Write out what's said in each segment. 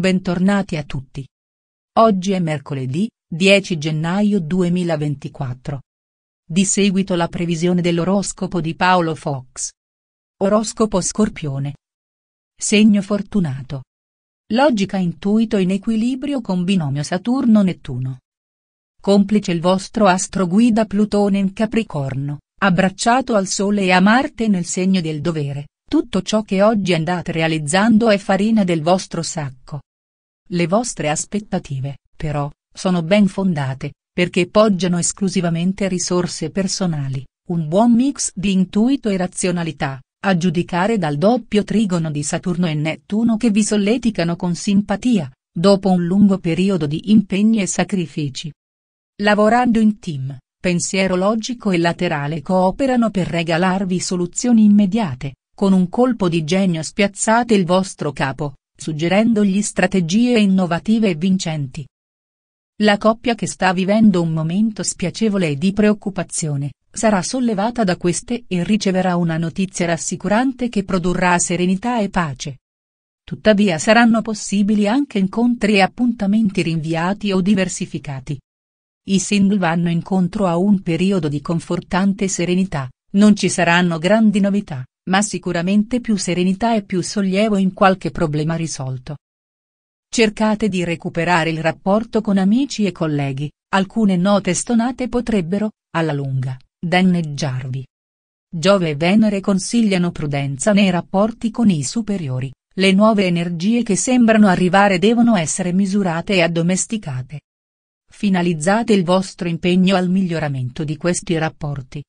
Bentornati a tutti. Oggi è mercoledì, 10 gennaio 2024. Di seguito la previsione dell'oroscopo di Paolo Fox. Oroscopo Scorpione. Segno fortunato. Logica intuito in equilibrio con binomio Saturno-Nettuno. Complice il vostro astro guida Plutone in Capricorno, abbracciato al Sole e a Marte nel segno del dovere, tutto ciò che oggi andate realizzando è farina del vostro sacco. Le vostre aspettative, però, sono ben fondate, perché poggiano esclusivamente risorse personali, un buon mix di intuito e razionalità, a giudicare dal doppio trigono di Saturno e Nettuno che vi solleticano con simpatia, dopo un lungo periodo di impegni e sacrifici. Lavorando in team, pensiero logico e laterale cooperano per regalarvi soluzioni immediate, con un colpo di genio spiazzate il vostro capo, suggerendogli strategie innovative e vincenti. La coppia che sta vivendo un momento spiacevole e di preoccupazione, sarà sollevata da queste e riceverà una notizia rassicurante che produrrà serenità e pace. Tuttavia saranno possibili anche incontri e appuntamenti rinviati o diversificati. I single vanno incontro a un periodo di confortante serenità, non ci saranno grandi novità, ma sicuramente più serenità e più sollievo in qualche problema risolto. Cercate di recuperare il rapporto con amici e colleghi, alcune note stonate potrebbero, alla lunga, danneggiarvi. Giove e Venere consigliano prudenza nei rapporti con i superiori, le nuove energie che sembrano arrivare devono essere misurate e addomesticate. Finalizzate il vostro impegno al miglioramento di questi rapporti.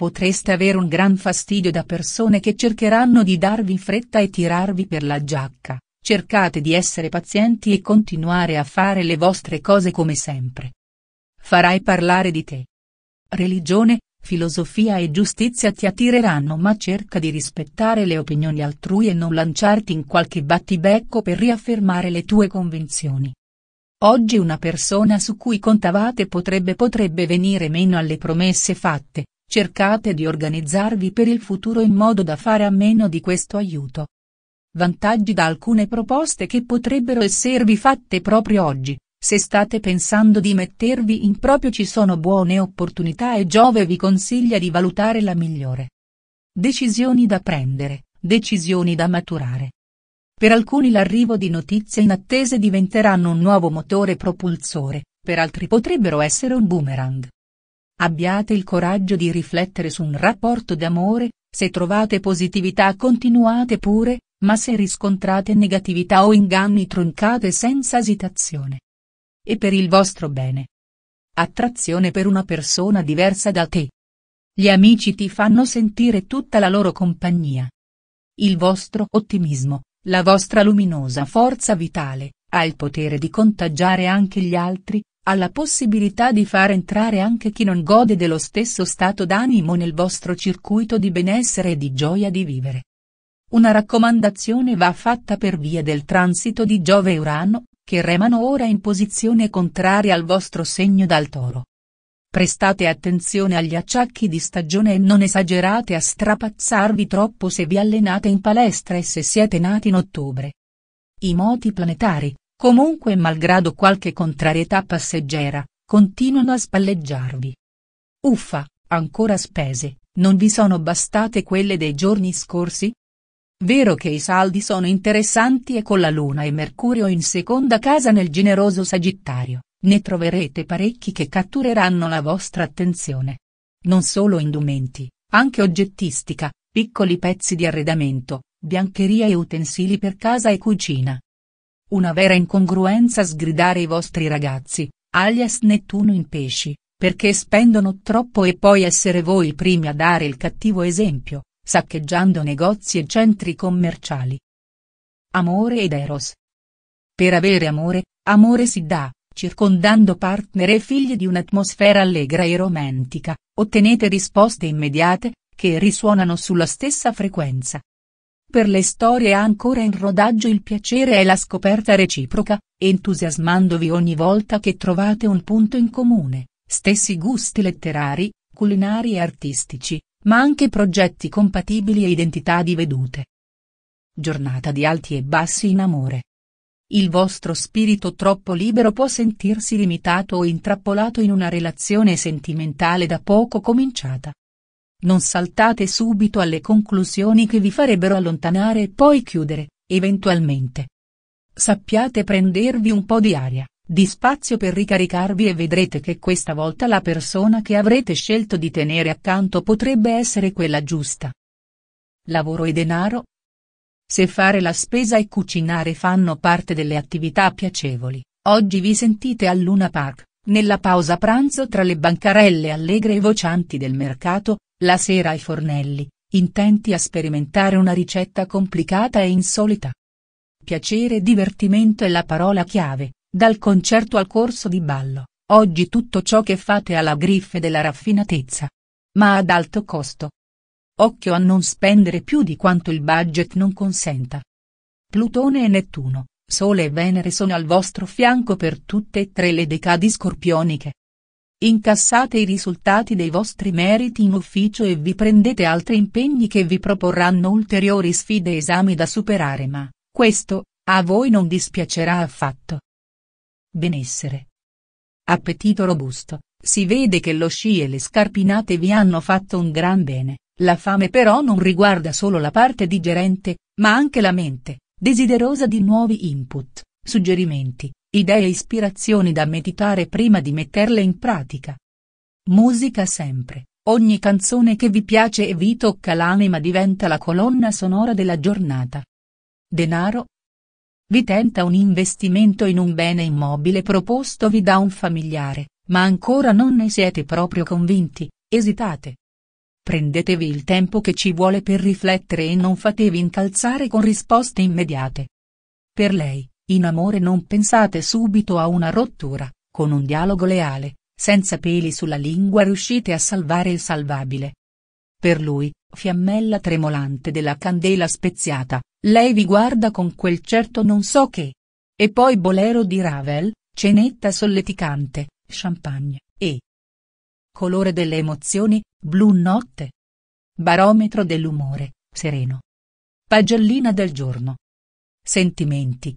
Potreste avere un gran fastidio da persone che cercheranno di darvi fretta e tirarvi per la giacca, cercate di essere pazienti e continuare a fare le vostre cose come sempre. Farai parlare di te. Religione, filosofia e giustizia ti attireranno ma cerca di rispettare le opinioni altrui e non lanciarti in qualche battibecco per riaffermare le tue convinzioni. Oggi una persona su cui contavate potrebbe potrebbe venire meno alle promesse fatte, Cercate di organizzarvi per il futuro in modo da fare a meno di questo aiuto. Vantaggi da alcune proposte che potrebbero esservi fatte proprio oggi. Se state pensando di mettervi in proprio ci sono buone opportunità e Giove vi consiglia di valutare la migliore. Decisioni da prendere, decisioni da maturare. Per alcuni l'arrivo di notizie inattese diventeranno un nuovo motore propulsore, per altri potrebbero essere un boomerang. Abbiate il coraggio di riflettere su un rapporto d'amore, se trovate positività continuate pure, ma se riscontrate negatività o inganni troncate senza esitazione. E per il vostro bene. Attrazione per una persona diversa da te. Gli amici ti fanno sentire tutta la loro compagnia. Il vostro ottimismo, la vostra luminosa forza vitale, ha il potere di contagiare anche gli altri, ha la possibilità di far entrare anche chi non gode dello stesso stato d'animo nel vostro circuito di benessere e di gioia di vivere. Una raccomandazione va fatta per via del transito di Giove e Urano, che remano ora in posizione contraria al vostro segno dal toro. Prestate attenzione agli acciacchi di stagione e non esagerate a strapazzarvi troppo se vi allenate in palestra e se siete nati in ottobre. I moti planetari, Comunque malgrado qualche contrarietà passeggera, continuano a spalleggiarvi. Uffa, ancora spese, non vi sono bastate quelle dei giorni scorsi? Vero che i saldi sono interessanti e con la Luna e Mercurio in seconda casa nel generoso Sagittario, ne troverete parecchi che cattureranno la vostra attenzione. Non solo indumenti, anche oggettistica, piccoli pezzi di arredamento, biancheria e utensili per casa e cucina, una vera incongruenza sgridare i vostri ragazzi, alias Nettuno in pesci, perché spendono troppo e poi essere voi i primi a dare il cattivo esempio, saccheggiando negozi e centri commerciali. Amore ed Eros. Per avere amore, amore si dà, circondando partner e figli di un'atmosfera allegra e romantica, ottenete risposte immediate, che risuonano sulla stessa frequenza, per le storie ancora in rodaggio il piacere è la scoperta reciproca, entusiasmandovi ogni volta che trovate un punto in comune, stessi gusti letterari, culinari e artistici, ma anche progetti compatibili e identità di vedute. Giornata di alti e bassi in amore. Il vostro spirito troppo libero può sentirsi limitato o intrappolato in una relazione sentimentale da poco cominciata, non saltate subito alle conclusioni che vi farebbero allontanare e poi chiudere, eventualmente. Sappiate prendervi un po' di aria, di spazio per ricaricarvi e vedrete che questa volta la persona che avrete scelto di tenere accanto potrebbe essere quella giusta. Lavoro e denaro? Se fare la spesa e cucinare fanno parte delle attività piacevoli, oggi vi sentite al Luna Park, nella pausa pranzo tra le bancarelle allegre e vocianti del mercato, la sera ai fornelli, intenti a sperimentare una ricetta complicata e insolita. Piacere e divertimento è la parola chiave, dal concerto al corso di ballo, oggi tutto ciò che fate ha la griffe della raffinatezza. Ma ad alto costo. Occhio a non spendere più di quanto il budget non consenta. Plutone e Nettuno, Sole e Venere sono al vostro fianco per tutte e tre le decadi scorpioniche. Incassate i risultati dei vostri meriti in ufficio e vi prendete altri impegni che vi proporranno ulteriori sfide e esami da superare ma, questo, a voi non dispiacerà affatto. Benessere. Appetito robusto, si vede che lo sci e le scarpinate vi hanno fatto un gran bene, la fame però non riguarda solo la parte digerente, ma anche la mente, desiderosa di nuovi input, suggerimenti, idee e ispirazioni da meditare prima di metterle in pratica. Musica sempre, ogni canzone che vi piace e vi tocca l'anima diventa la colonna sonora della giornata. Denaro. Vi tenta un investimento in un bene immobile propostovi da un familiare, ma ancora non ne siete proprio convinti, esitate. Prendetevi il tempo che ci vuole per riflettere e non fatevi incalzare con risposte immediate. Per lei, in amore non pensate subito a una rottura, con un dialogo leale, senza peli sulla lingua riuscite a salvare il salvabile. Per lui, fiammella tremolante della candela speziata, lei vi guarda con quel certo non so che. E poi bolero di Ravel, cenetta solleticante, champagne, e. Colore delle emozioni, blu notte. Barometro dell'umore, sereno. Pagellina del giorno. Sentimenti,